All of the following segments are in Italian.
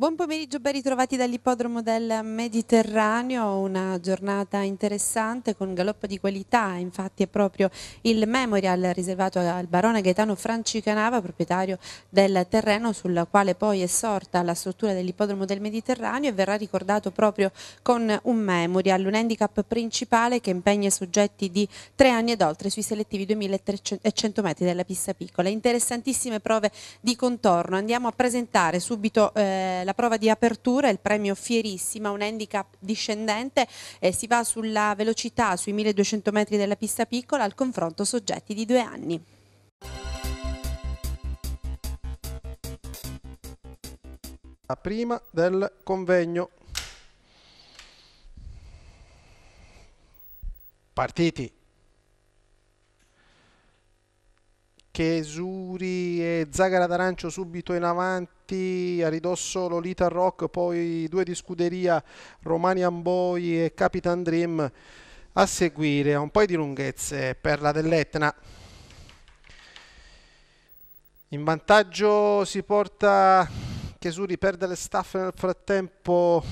Buon pomeriggio, ben ritrovati dall'ippodromo del Mediterraneo, una giornata interessante con galoppo di qualità, infatti è proprio il memorial riservato al barone Gaetano Francicanava, proprietario del terreno sul quale poi è sorta la struttura dell'ippodromo del Mediterraneo e verrà ricordato proprio con un memorial, un handicap principale che impegna i soggetti di tre anni ed oltre sui selettivi 2100 metri della pista piccola. Interessantissime prove di contorno, andiamo a presentare subito eh, la prova di apertura, il premio Fierissima, un handicap discendente, eh, si va sulla velocità sui 1200 metri della pista piccola al confronto soggetti di due anni. La prima del convegno. Partiti. Chesuri e Zagara d'Arancio subito in avanti Piatti, a ridosso Lolita Rock, poi due di Scuderia, Romani Amboi e Capitan Dream a seguire, un po' di lunghezze per la dell'Etna. In vantaggio si porta Chesuri, perde le staffe nel frattempo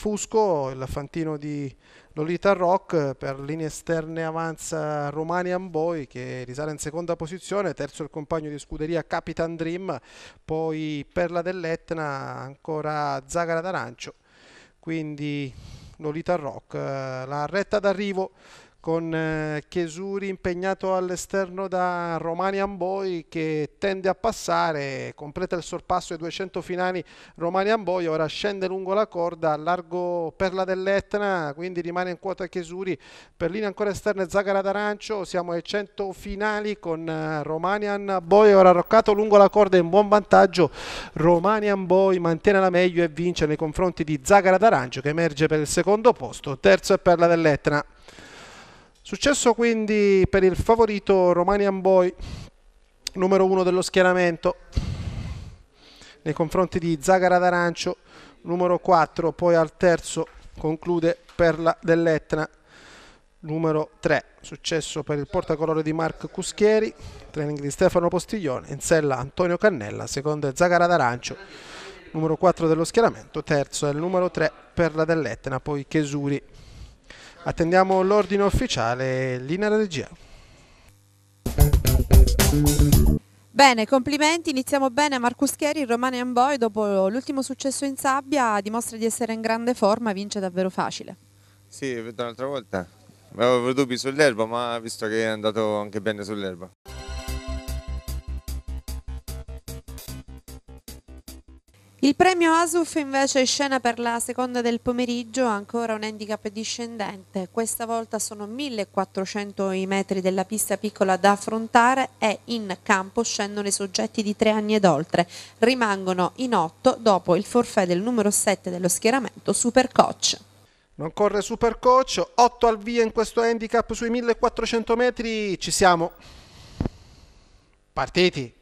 Fusco, il fantino di Lolita Rock per linee esterne avanza Romani Amboi che risale in seconda posizione, terzo il compagno di scuderia Capitan Dream, poi Perla dell'Etna, ancora Zagara d'Arancio, quindi Lolita Rock, eh, la retta d'arrivo con eh, Chiesuri impegnato all'esterno da Romanian Boy che tende a passare, completa il sorpasso ai 200 finali Romanian Boy, ora scende lungo la corda, largo Perla dell'Etna, quindi rimane in quota Chiesuri, per linea ancora esterne Zagara d'Arancio, siamo ai 100 finali con eh, Romanian Boy, ora roccato lungo la corda in buon vantaggio, Romanian Boy mantiene la meglio e vince nei confronti di Zagara d'Arancio che emerge per il secondo posto, terzo è Perla dell'Etna. Successo quindi per il favorito Romanian Boy, numero uno dello schieramento, nei confronti di Zagara d'Arancio, numero 4, poi al terzo conclude Perla dell'Etna, numero 3. Successo per il portacolore di Marco Cuschieri, training di Stefano Postiglione, in sella Antonio Cannella, secondo è Zagara d'Arancio, numero 4 dello schieramento, terzo è il numero 3 Perla dell'Etna, poi Chesuri. Attendiamo l'ordine ufficiale, linea alla regia. Bene, complimenti, iniziamo bene a Marcus Chieri, il Romano Amboi dopo l'ultimo successo in sabbia dimostra di essere in grande forma, vince davvero facile. Sì, detto un'altra volta, avevo dubbi sull'erba ma visto che è andato anche bene sull'erba. Il premio Asuf invece è scena per la seconda del pomeriggio, ancora un handicap discendente. Questa volta sono 1400 i metri della pista piccola da affrontare e in campo scendono i soggetti di tre anni ed oltre. Rimangono in otto dopo il forfè del numero 7 dello schieramento Supercoach. Non corre Supercoach, 8 al via in questo handicap sui 1400 metri, ci siamo. Partiti.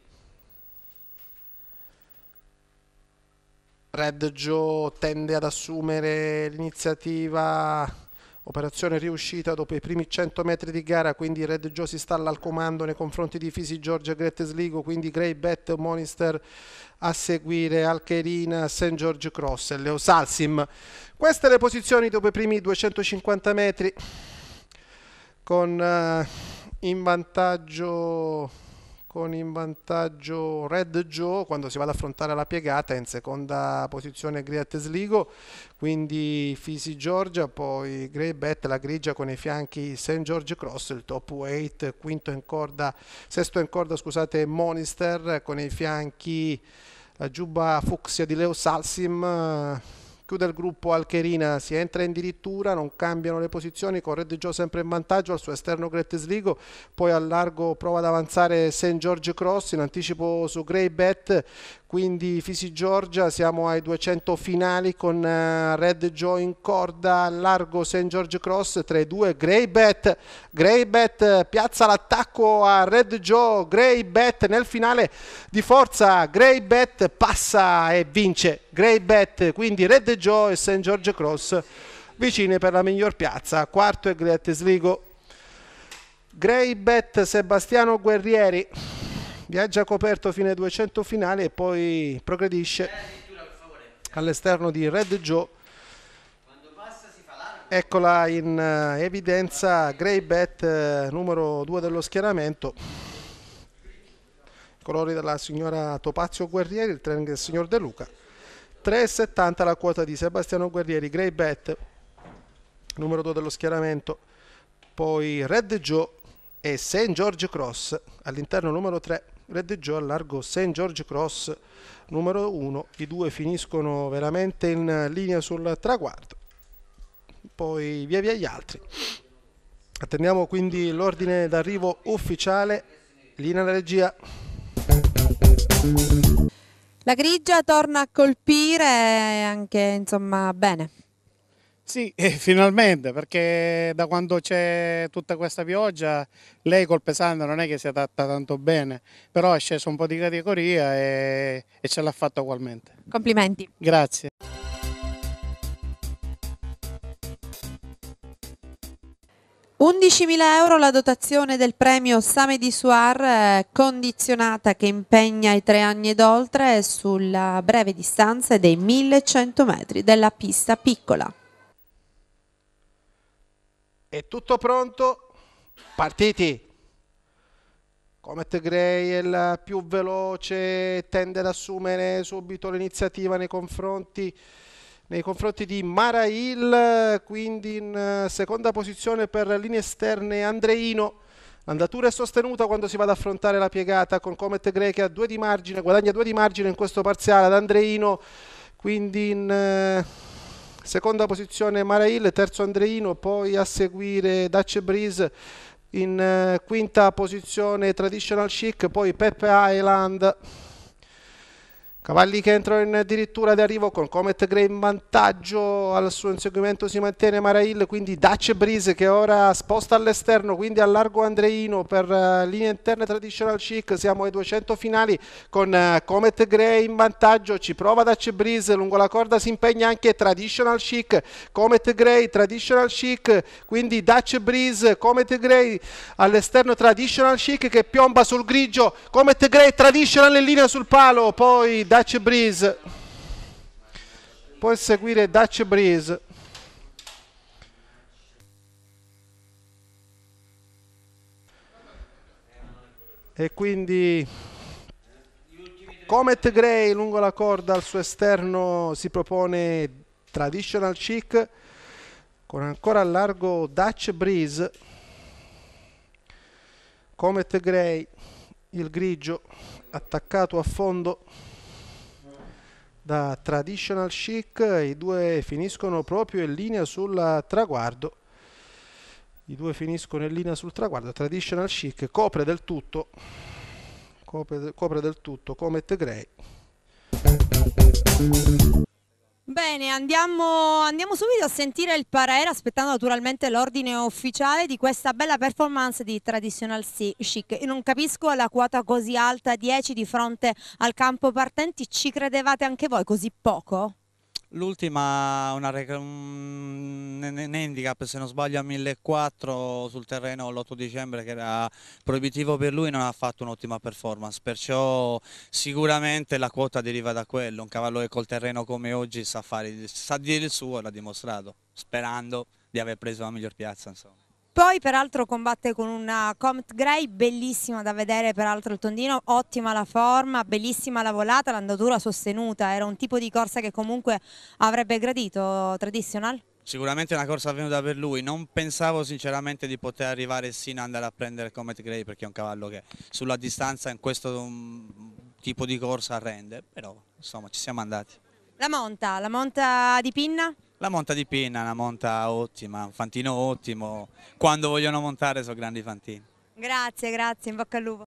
Red Joe tende ad assumere l'iniziativa, operazione riuscita dopo i primi 100 metri di gara, quindi Red Joe si stalla al comando nei confronti di Fisi Giorgia e Grete Sligo, quindi Grey Bet Monister a seguire Alcherina, St. George Cross e Leo Salsim. Queste le posizioni dopo i primi 250 metri con eh, in vantaggio con in vantaggio Red Joe quando si va ad affrontare la piegata in seconda posizione Griat Sligo quindi Fisi Giorgia poi Grey Bet la grigia con i fianchi St. George Cross il top 8 quinto in corda sesto in corda scusate Monister con i fianchi la giubba fucsia di Leo Salsim Chiude il gruppo Alcherina, si entra in dirittura, non cambiano le posizioni, con Red Joe sempre in vantaggio, al suo esterno Gret Sligo, poi al largo prova ad avanzare St. George Cross, in anticipo su Grey Bet, quindi Fisi Giorgia, siamo ai 200 finali con eh, Red Joe in corda, al largo St. George Cross, 3-2 Grey Bet, Grey Bet piazza l'attacco a Red Joe, Grey Bet nel finale di forza, Grey Bet passa e vince Grey Bet, quindi Red Joe e St. George Cross vicine per la miglior piazza. Quarto è Great Sligo. Grey Bet Sebastiano Guerrieri viaggia coperto fine 200 finali e poi progredisce all'esterno di Red Joe. Eccola in eh, evidenza Grey Bet eh, numero 2 dello schieramento. colori della signora Topazio Guerrieri, il trend del signor De Luca. 3,70 la quota di Sebastiano Guerrieri, Grey Bet, numero 2 dello schieramento, poi Red Joe e St. George Cross all'interno numero 3, Red Joe a largo St. George Cross numero 1, i due finiscono veramente in linea sul traguardo, poi via via gli altri. Attendiamo quindi l'ordine d'arrivo ufficiale, linea alla regia. La grigia torna a colpire anche insomma bene. Sì, eh, finalmente, perché da quando c'è tutta questa pioggia lei col pesante non è che si adatta tanto bene, però è sceso un po' di categoria e, e ce l'ha fatta ugualmente. Complimenti. Grazie. 11.000 euro la dotazione del premio Same di Suar eh, condizionata che impegna i tre anni ed oltre sulla breve distanza dei 1100 metri della pista piccola. È tutto pronto? Partiti! Comet Gray è il più veloce, tende ad assumere subito l'iniziativa nei confronti nei confronti di Marail, quindi in eh, seconda posizione per linee esterne Andreino. L'andatura è sostenuta quando si va ad affrontare la piegata con Comet Greca, due di margine, guadagna due di margine in questo parziale ad Andreino, quindi in eh, seconda posizione Marail, terzo Andreino, poi a seguire Dace Breeze in eh, quinta posizione Traditional Chic, poi Peppe Island Cavalli che entrano in dirittura d'arrivo con Comet Gray in vantaggio, al suo inseguimento si mantiene Marail, quindi Dace Breeze che ora sposta all'esterno, quindi al largo Andreino per uh, eh, linea interna traditional chic, siamo ai 200 finali con eh, Comet Gray in vantaggio, ci prova Dace Breeze, lungo la corda si impegna anche traditional chic, Comet Gray, traditional chic, quindi Dace Breeze, Comet Gray all'esterno traditional chic che piomba sul grigio, Comet Gray traditional in linea sul palo, poi Dutch Dutch Breeze può seguire Dutch Breeze e quindi Comet Gray lungo la corda al suo esterno si propone Traditional Chic con ancora al largo Dutch Breeze Comet Gray il grigio attaccato a fondo da traditional chic, i due finiscono proprio in linea sul traguardo. I due finiscono in linea sul traguardo, traditional chic copre del tutto, copre, copre del tutto Comet Grey. Bene, andiamo, andiamo, subito a sentire il parere, aspettando naturalmente l'ordine ufficiale di questa bella performance di Traditional Chic. non capisco la quota così alta, 10 di fronte al campo partenti, ci credevate anche voi così poco? L'ultima un handicap, se non sbaglio, a 1.400 sul terreno l'8 dicembre che era proibitivo per lui, non ha fatto un'ottima performance, perciò sicuramente la quota deriva da quello, un cavallo che col terreno come oggi sa, fare, sa dire il suo e l'ha dimostrato, sperando di aver preso la miglior piazza. Insomma. Poi peraltro combatte con una Comet Grey, bellissima da vedere peraltro il tondino, ottima la forma, bellissima la volata, l'andatura sostenuta, era un tipo di corsa che comunque avrebbe gradito Traditional? Sicuramente una corsa avvenuta per lui, non pensavo sinceramente di poter arrivare sino ad andare a prendere Comet Grey perché è un cavallo che sulla distanza in questo tipo di corsa rende, però insomma ci siamo andati. La monta, la monta di pinna? La monta di Pinna è una monta ottima, un fantino ottimo. Quando vogliono montare sono grandi fantini. Grazie, grazie, in bocca al lupo.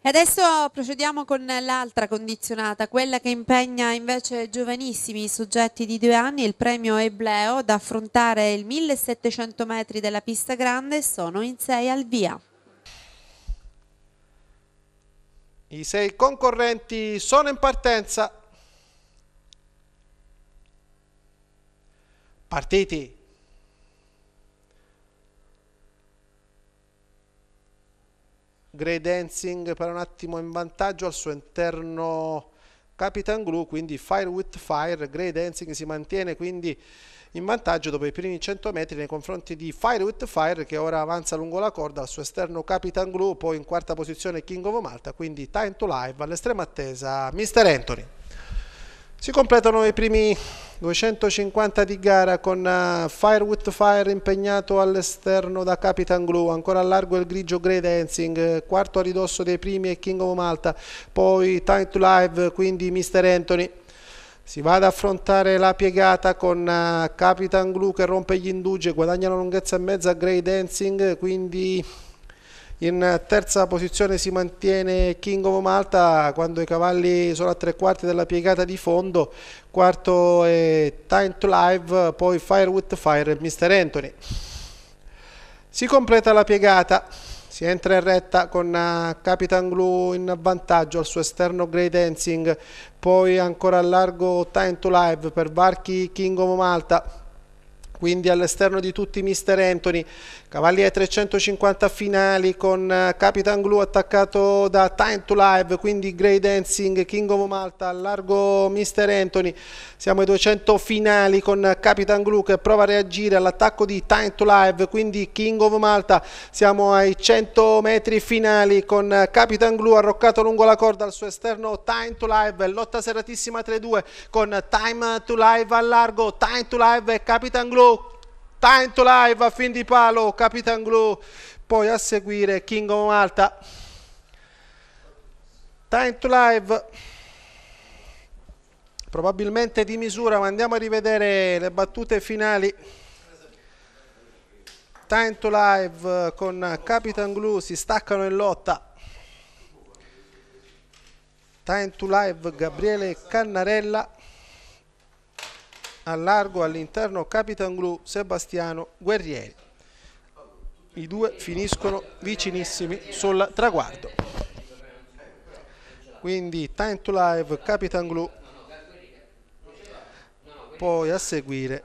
E adesso procediamo con l'altra condizionata, quella che impegna invece giovanissimi soggetti di due anni, il premio Ebleo, da affrontare il 1700 metri della pista grande, sono in sei al via. I sei concorrenti sono in partenza. Partiti. Grey Dancing per un attimo in vantaggio al suo interno Capitan Glue, quindi Fire with Fire, Grey Dancing si mantiene quindi in vantaggio dopo i primi 100 metri nei confronti di Fire with Fire che ora avanza lungo la corda al suo esterno Capitan Glue, poi in quarta posizione King of Malta, quindi Time to Live all'estrema attesa Mr. Anthony. Si completano i primi 250 di gara con uh, Fire with Fire impegnato all'esterno da Capitan Glue, ancora a largo il grigio Grey Dancing, quarto a ridosso dei primi e King of Malta, poi Time to Live, quindi Mr. Anthony si va ad affrontare la piegata con eh, Capitan Glue che rompe gli indugi, guadagna la lunghezza e mezza Grey Dancing, quindi in terza posizione si mantiene King of Malta quando i cavalli sono a tre quarti della piegata di fondo, quarto è Time to Live, poi Fire with Fire e Mr. Anthony. Si completa la piegata. Si entra in retta con eh, Capitan Glue in vantaggio al suo esterno Grey Dancing, poi ancora a largo Time to Live per Varchi King of Malta quindi all'esterno di tutti Mister Anthony Cavalli ai 350 finali con eh, Capitan Glue attaccato da Time to Live, quindi Grey Dancing, King of Malta, largo Mr. Anthony. Siamo ai 200 finali con Capitan Glue che prova a reagire all'attacco di Time to Live, quindi King of Malta. Siamo ai 100 metri finali con eh, Capitan Glue arroccato lungo la corda al suo esterno Time to Live, lotta serratissima 3-2 con Time to Live al largo, Time to Live e Capitan Glue Time to Live a fin di palo, Capitan Glue, poi a seguire King of Malta. Time to Live, probabilmente di misura, ma andiamo a rivedere le battute finali. Time to Live con Capitan Glue si staccano in lotta. Time to Live Gabriele Cannarella al largo all'interno Capitan Glu Sebastiano Guerrieri. I due finiscono vicinissimi sul traguardo. Quindi Time to Live Capitan Glu, poi a seguire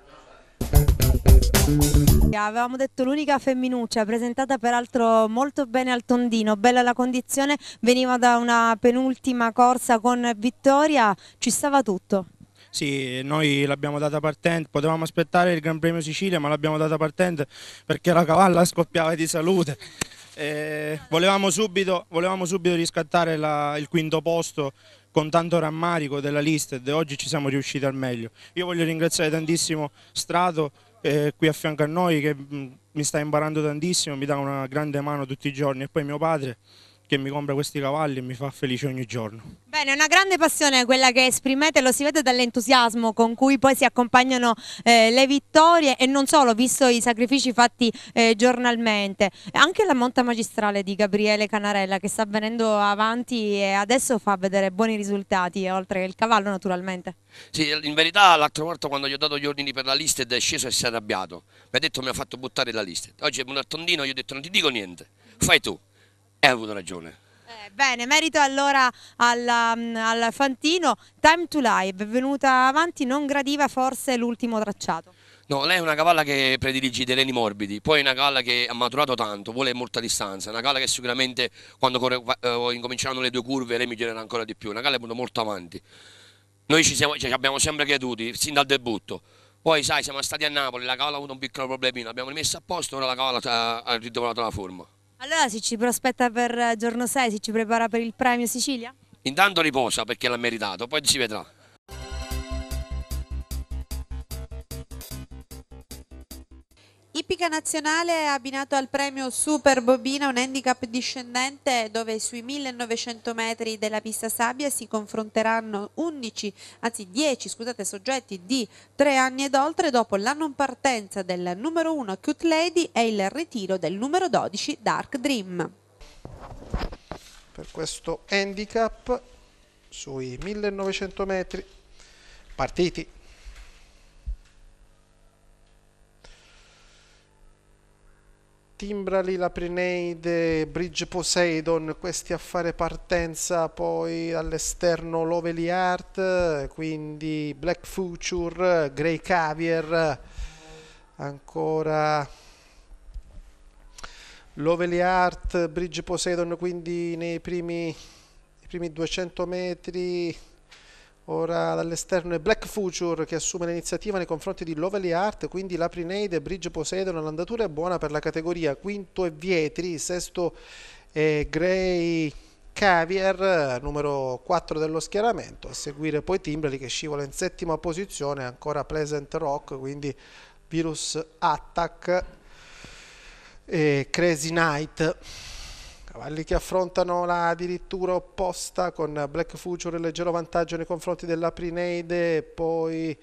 Avevamo detto l'unica femminuccia presentata peraltro molto bene al Tondino, bella la condizione, veniva da una penultima corsa con vittoria, ci stava tutto. Sì, noi l'abbiamo data partente, potevamo aspettare il Gran Premio Sicilia, ma l'abbiamo data partente perché la cavalla scoppiava di salute. Eh, volevamo, subito, volevamo, subito, riscattare la, il quinto posto con tanto rammarico della lista e oggi ci siamo riusciti al meglio. Io voglio ringraziare tantissimo Strato eh, qui a fianco a noi che mh, mm, mi sta imparando tantissimo, mi dà una grande mano tutti i giorni e poi mio padre che mi compra questi cavalli e mi fa felice ogni giorno. Bene, è una grande passione quella che esprimete, lo si vede dall'entusiasmo con cui poi si accompagnano eh, le vittorie e non solo, visto i sacrifici fatti eh, giornalmente. Anche la monta magistrale di Gabriele Canarella che sta venendo avanti e adesso fa vedere buoni risultati, oltre che il cavallo naturalmente. Sì, in verità l'altra volta quando gli ho dato gli ordini per la lista ed è sceso e si è arrabbiato, mi ha detto mi ha fatto buttare la lista. Oggi è un attondino, gli ho detto non ti dico niente, fai tu e ha avuto ragione. Eh, bene, merito allora alla, um, al Fantino, Time to Live, venuta avanti, non gradiva forse l'ultimo tracciato. No, lei è una cavalla che predilige i terreni morbidi, poi è una cavalla che ha maturato tanto, vuole molta distanza, una cavalla che sicuramente quando corre, eh, incominceranno le due curve lei migliorerà ancora di più, una cavalla è venuta molto avanti. Noi ci, siamo, cioè, ci abbiamo sempre creduti, sin dal debutto. Poi sai, siamo stati a Napoli, la cavalla ha avuto un piccolo problemino, abbiamo rimesso a posto, ora la cavalla ha ritrovato la forma. Allora se ci prospetta per giorno 6, si ci prepara per il premio Sicilia? Intanto riposa perché l'ha meritato, poi si vedrà. Ippica Nazionale ha abbinato al premio Super Bobina un handicap discendente dove sui 1900 metri della pista sabbia si confronteranno 11, anzi 10 scusate, soggetti di 3 anni ed oltre dopo la non partenza del numero 1 Cute Lady e il ritiro del numero 12 Dark Dream. Per questo handicap sui 1900 metri partiti Timbrali, la Prineide, Bridge Poseidon, questi a fare partenza poi all'esterno Lovely Art, quindi Black Future, Grey Caviar, ancora Lovely Art, Bridge Poseidon, quindi nei primi, primi 200 metri Ora dall'esterno è Black Future che assume l'iniziativa nei confronti di Lovely Art, quindi l'Aprineide e Bridge Poseidon l'andatura è buona per la categoria, quinto è Vietri, sesto è Grey Caviar, numero 4 dello schieramento, a seguire poi Timberly che scivola in settima posizione, ancora Pleasant Rock, quindi Virus Attack e Crazy Night. Cavalli che affrontano la dirittura opposta con Black Future in leggero vantaggio nei confronti della Prineide poi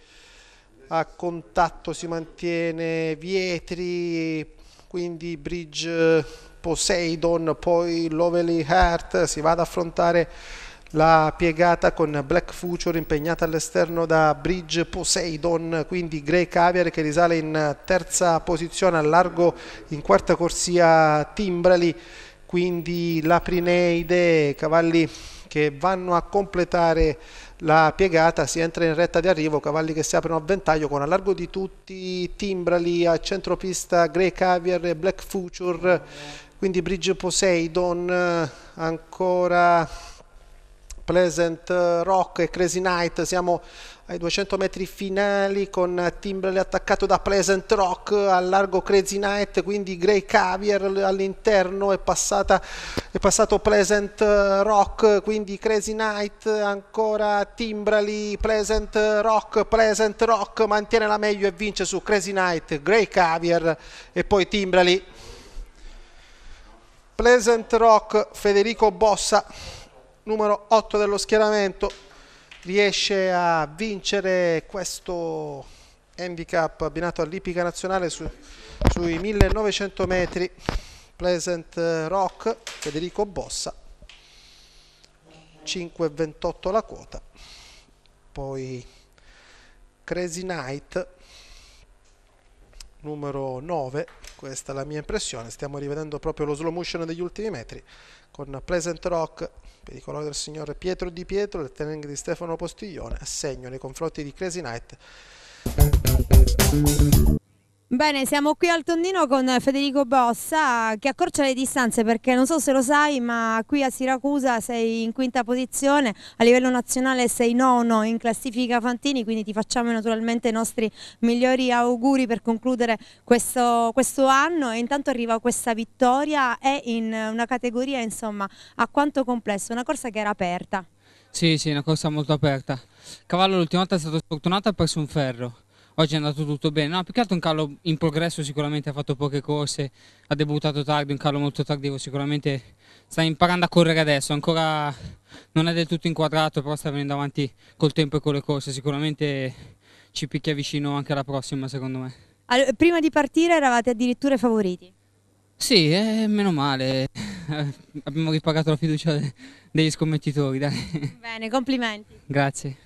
a contatto si mantiene Vietri, quindi Bridge Poseidon, poi Lovely Heart, si va ad affrontare la piegata con Black Future impegnata all'esterno da Bridge Poseidon, quindi Grey Caviar che risale in terza posizione al largo in quarta corsia Timbrali quindi la Prineide, cavalli che vanno a completare la piegata, si entra in retta di arrivo, cavalli che si aprono a ventaglio con a largo di tutti Timbrali a centropista, Grey Caviar e Black Future, quindi Bridge Poseidon, eh, ancora Pleasant Rock e Crazy Night, siamo ai 200 metri finali con Timberley attaccato da Pleasant Rock al largo Crazy Night, quindi Grey Caviar all'interno è, passata, è passato Pleasant Rock, quindi Crazy Night ancora Timberley, Pleasant Rock, Pleasant Rock mantiene la meglio e vince su Crazy Night, Grey Caviar e poi Timberley. Pleasant Rock, Federico Bossa numero 8 dello schieramento riesce a vincere questo handicap abbinato all'Ipica Nazionale su, sui 1900 metri Pleasant Rock Federico Bossa 5,28 la quota poi Crazy Knight numero 9 questa è la mia impressione stiamo rivedendo proprio lo slow motion degli ultimi metri con Pleasant Rock, pedicolore del signore Pietro Di Pietro, il Tenning di Stefano Postiglione, assegno nei confronti di Crazy Night. Bene, siamo qui al Tondino con Federico Bossa che accorcia le distanze perché non so se lo sai ma qui a Siracusa sei in quinta posizione, a livello nazionale sei nono in classifica Fantini quindi ti facciamo naturalmente i nostri migliori auguri per concludere questo, questo anno e intanto arriva questa vittoria e in una categoria insomma a quanto complesso, una corsa che era aperta. Sì, sì, una corsa molto aperta. Cavallo l'ultima volta è stato sfortunato e ha perso un ferro oggi è andato tutto bene. No, più che altro un calo in progresso, sicuramente ha fatto poche corse, ha debuttato tardi, un calo molto tardivo, sicuramente sta imparando a correre adesso, ancora non è del tutto inquadrato, però sta venendo avanti col tempo e con le corse, sicuramente ci picchia vicino anche alla prossima secondo me. Allora, prima di partire eravate addirittura favoriti? Sì, eh, meno male, abbiamo ripagato la fiducia degli scommettitori. Dai. Bene, complimenti. Grazie.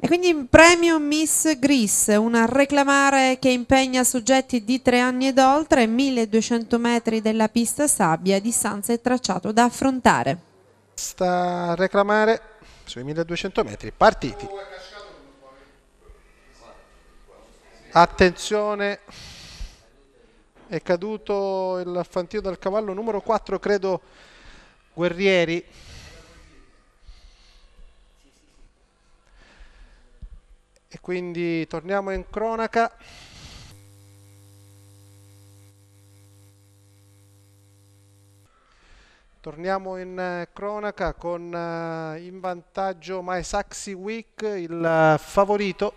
E quindi in premio Miss Gris, una reclamare che impegna soggetti di tre anni ed oltre, 1200 metri della pista sabbia, distanza e tracciato da affrontare. Sta reclamare sui 1200 metri, partiti. Attenzione, è caduto il fantino dal cavallo numero 4, credo, Guerrieri. e quindi torniamo in cronaca Torniamo in eh, cronaca con eh, in vantaggio My Saxi Week, il eh, favorito.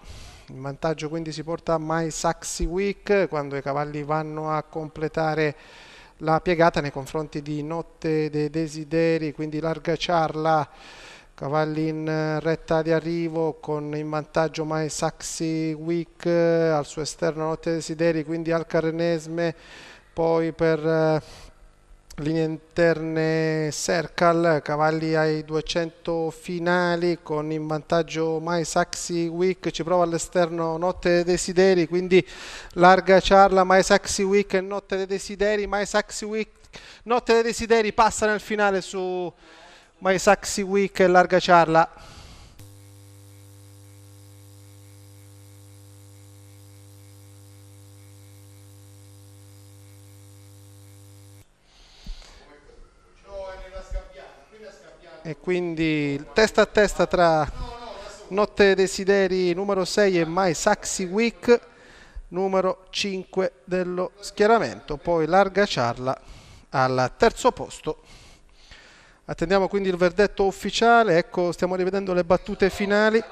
In vantaggio quindi si porta My Saxi Week quando i cavalli vanno a completare la piegata nei confronti di Notte dei Desideri, quindi larga ciarla cavalli in eh, retta di arrivo con in vantaggio Mai Saxi Wick eh, al suo esterno Notte dei Desideri quindi al Carrenesme poi per eh, linee interne Sercal cavalli ai 200 finali con in vantaggio Mai Saxi Wick ci prova all'esterno Notte dei Desideri quindi larga Charla Mai Saxi Wick e Notte dei Desideri Mai Saxi Wick Notte dei Desideri passa nel finale su vai Saxi Wick e larga Charla e quindi testa a testa tra Notte Desideri numero 6 e Mai Saxi Wick numero 5 dello schieramento poi larga Charla al terzo posto Attendiamo quindi il verdetto ufficiale, ecco stiamo rivedendo le battute finali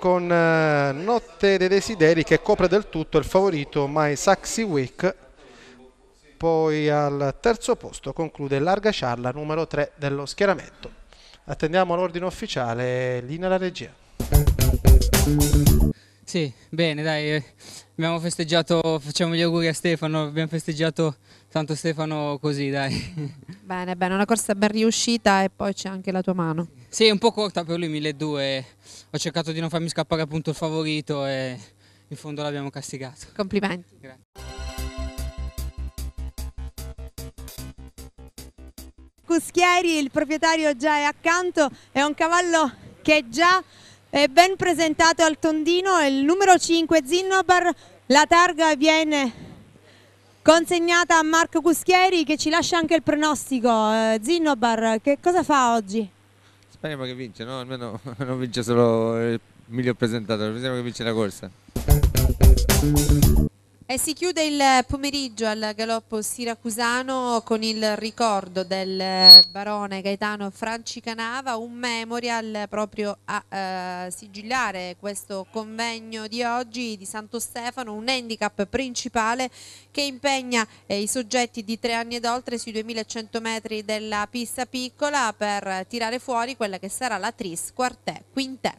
con eh, Notte dei Desideri che copre del tutto il favorito My Saxi Week. Poi al terzo posto conclude Larga Ciarla numero 3 dello schieramento. Attendiamo l'ordine ufficiale, linea la regia. Sì, bene dai, eh, abbiamo festeggiato, facciamo gli auguri a Stefano, abbiamo festeggiato Santo Stefano così, dai. Bene, bene, una corsa ben riuscita e poi c'è anche la tua mano. Sì, è un po' corta per lui, 1200. Ho cercato di non farmi scappare appunto il favorito e in fondo l'abbiamo castigato. Complimenti. Grazie. Cuschieri, il proprietario già è accanto, è un cavallo che già è ben presentato al tondino, è il numero 5 Zinnobar, la targa viene Consegnata a Marco Cuschieri che ci lascia anche il pronostico. Eh, Zinnobar, che cosa fa oggi? Speriamo che vince, no? almeno non vince solo il miglior presentatore, speriamo che vince la corsa. E si chiude il pomeriggio al galoppo siracusano con il ricordo del barone Gaetano Francicanava, un memorial proprio a eh, sigillare questo convegno di oggi di Santo Stefano, un handicap principale che impegna eh, i soggetti di tre anni ed oltre sui 2100 metri della pista piccola per tirare fuori quella che sarà la tris quartè quintè.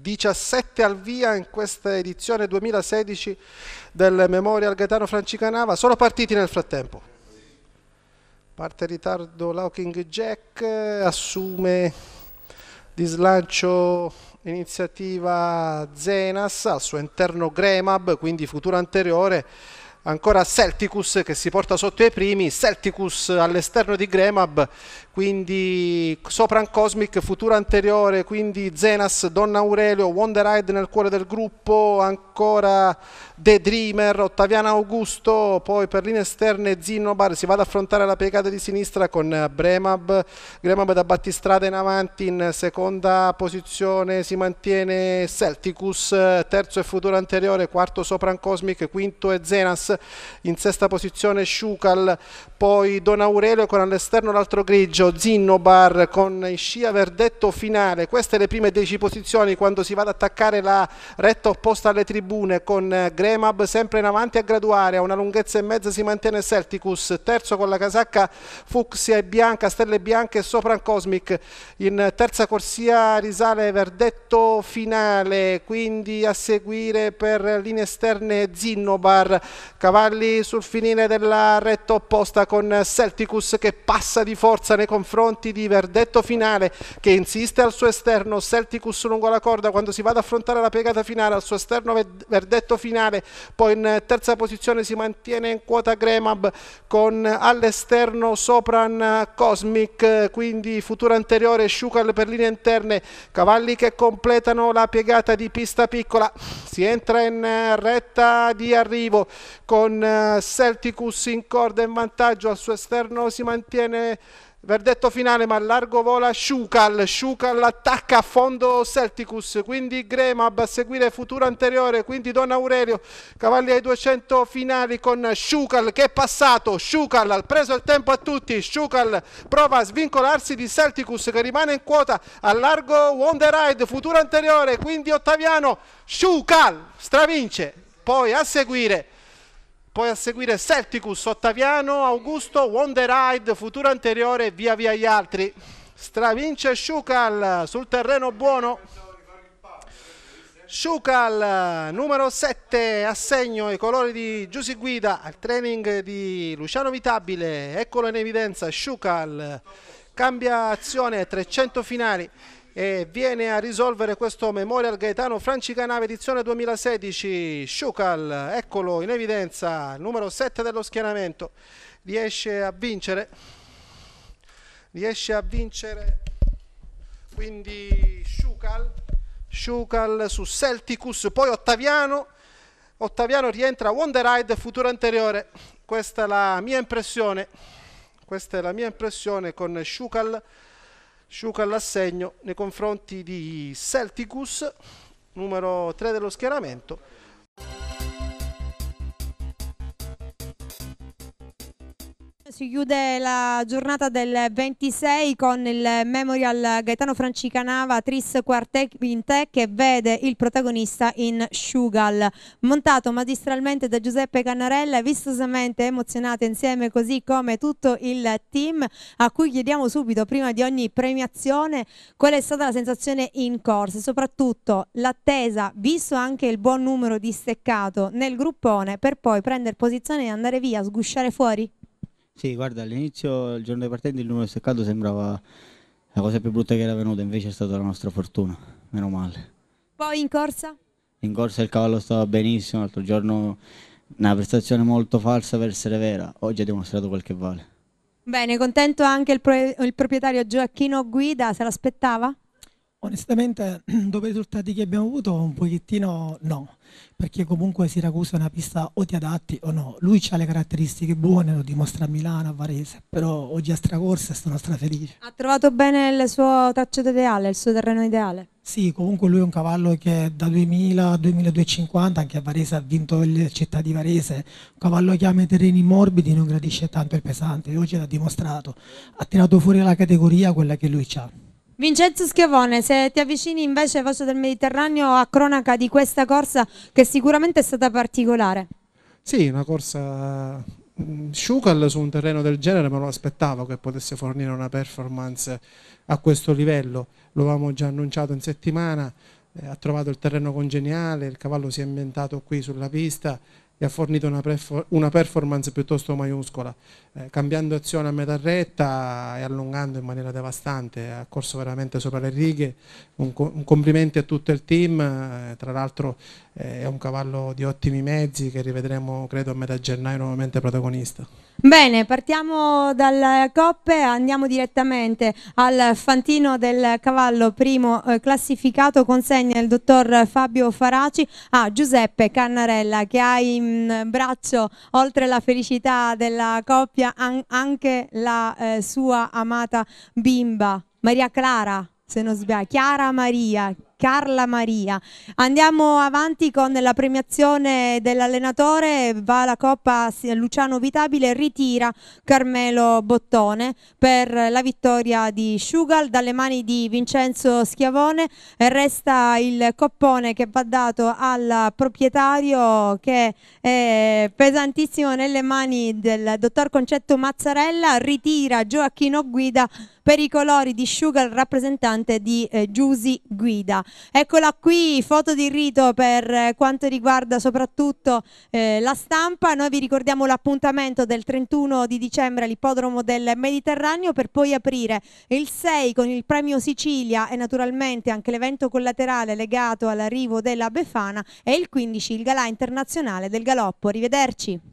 17 al via in questa edizione 2016 del Memorial Gaetano Francicanava, sono partiti nel frattempo. Parte in ritardo Lauking Jack, eh, assume di slancio iniziativa Zenas, al suo interno Gremab, quindi futuro anteriore ancora Celticus che si porta sotto i primi, Celticus all'esterno di Gremab, quindi Sopran Cosmic, futuro anteriore, quindi Zenas, Donna Aurelio, Wonder Ride nel cuore del gruppo, ancora The Dreamer, Ottaviano Augusto, poi per linee esterne Zinnobar si va ad affrontare la piegata di sinistra con Bremab, Bremab da battistrada in avanti in seconda posizione si mantiene Celticus, terzo e Futuro Anteriore, quarto Sopran Cosmic, quinto è Zenas, in sesta posizione Sciucal, poi Don Aurelio con all'esterno l'altro grigio, Zinnobar con scia verdetto finale, queste le prime 10 posizioni quando si va ad attaccare la retta opposta alle tribune con Greg Kemab sempre in avanti a graduare, a una lunghezza e mezza si mantiene Celticus, terzo con la casacca Fuxia e Bianca, Stelle Bianche e sopra Cosmic, in terza corsia risale verdetto finale, quindi a seguire per linee esterne Zinnobar, cavalli sul finire della retta opposta con Celticus che passa di forza nei confronti di verdetto finale che insiste al suo esterno, Celticus lungo la corda quando si va ad affrontare la piegata finale al suo esterno verdetto finale poi in terza posizione si mantiene in quota Gremab con all'esterno Sopran Cosmic, quindi futuro anteriore Schucal per linee interne, cavalli che completano la piegata di pista piccola. Si entra in retta di arrivo con Celticus in corda in vantaggio, al suo esterno si mantiene Verdetto finale, ma largo vola Shukal. Shukal attacca a fondo Celticus. Quindi Gremab a seguire futuro anteriore. Quindi Don Aurelio. Cavalli ai 200 finali con Shukal che è passato. Shukal ha preso il tempo a tutti. Shukal prova a svincolarsi di Celticus che rimane in quota. A largo Wonder Ride, futuro anteriore. Quindi Ottaviano. Shukal stravince. Poi a seguire poi a seguire Celticus, Ottaviano, Augusto, Wonderide, Futuro Anteriore e via via gli altri. Stravince Shukal sul terreno buono. Shukal numero 7, assegno i colori di Giussi Guida al training di Luciano Vitabile. Eccolo in evidenza, Shukal cambia azione, 300 finali e viene a risolvere questo Memorial Gaetano Francicanave edizione 2016 Shukal, eccolo in evidenza numero 7 dello schienamento riesce a vincere riesce a vincere quindi Shukal Shukal su Celticus poi Ottaviano Ottaviano rientra Wonderide futuro anteriore questa è la mia impressione questa è la mia impressione con Shukal Sciuca l'assegno nei confronti di Celticus, numero 3 dello schieramento, si chiude la giornata del 26 con il Memorial Gaetano Francicanava Tris Quartet Quinte che vede il protagonista in Sugal, montato magistralmente da Giuseppe Cannarella, vistosamente emozionato insieme così come tutto il team a cui chiediamo subito prima di ogni premiazione qual è stata la sensazione in corsa e soprattutto l'attesa visto anche il buon numero di steccato nel gruppone per poi prendere posizione e andare via, sgusciare fuori? Sì, guarda, all'inizio, il giorno di partenza, il numero seccato sembrava la cosa più brutta che era venuta, invece è stata la nostra fortuna, meno male. Poi in corsa? In corsa il cavallo stava benissimo, l'altro giorno una prestazione molto falsa per essere vera, oggi ha dimostrato quel che vale. Bene, contento anche il, pro il proprietario Gioacchino Guida, se l'aspettava? Onestamente, dopo i risultati che abbiamo avuto, un pochettino no, perché comunque Siracusa è una pista o ti adatti o no. Lui ha le caratteristiche buone, lo dimostra a Milano, a Varese, però oggi a stracorsa sono strafelice. Ha trovato bene il suo tracciato ideale, il suo terreno ideale? Sì, comunque lui è un cavallo che da 2000 a 2250, anche a Varese ha vinto il città di Varese, un cavallo che ama i terreni morbidi, non gradisce tanto il pesante, oggi l'ha dimostrato. Ha tirato fuori la categoria quella che lui ha. Vincenzo Schiavone, se ti avvicini invece Voce del Mediterraneo a cronaca di questa corsa che sicuramente è stata particolare. Sì, una corsa mm, Schucal su un terreno del genere me lo aspettavo che potesse fornire una performance a questo livello, lo avevamo già annunciato in settimana, eh, ha trovato il terreno congeniale, il cavallo si è ambientato qui sulla pista, e ha fornito una, perfor una performance piuttosto maiuscola, eh, cambiando azione a metà retta e allungando in maniera devastante, ha corso veramente sopra le righe, un, co un complimenti a tutto il team, eh, tra l'altro eh, è un cavallo di ottimi mezzi che rivedremo credo a metà gennaio nuovamente protagonista. Bene, partiamo dalle coppe, andiamo direttamente al fantino del cavallo primo eh, classificato, consegna il dottor Fabio Faraci a Giuseppe Cannarella che ha in braccio, oltre la felicità della coppia, anche la eh, sua amata bimba Maria Clara se non sbaglio, Chiara Maria, Carla Maria. Andiamo avanti con la premiazione dell'allenatore, va la Coppa Luciano Vitabile, ritira Carmelo Bottone per la vittoria di Sciugal dalle mani di Vincenzo Schiavone, resta il coppone che va dato al proprietario che è pesantissimo nelle mani del dottor Concetto Mazzarella, ritira Gioacchino Guida per i colori di Sugar rappresentante di eh, Giusy Guida. Eccola qui, foto di rito per eh, quanto riguarda soprattutto eh, la stampa. Noi vi ricordiamo l'appuntamento del 31 di dicembre all'ippodromo del Mediterraneo per poi aprire il 6 con il premio Sicilia e naturalmente anche l'evento collaterale legato all'arrivo della Befana e il 15 il galà internazionale del Galoppo. Arrivederci.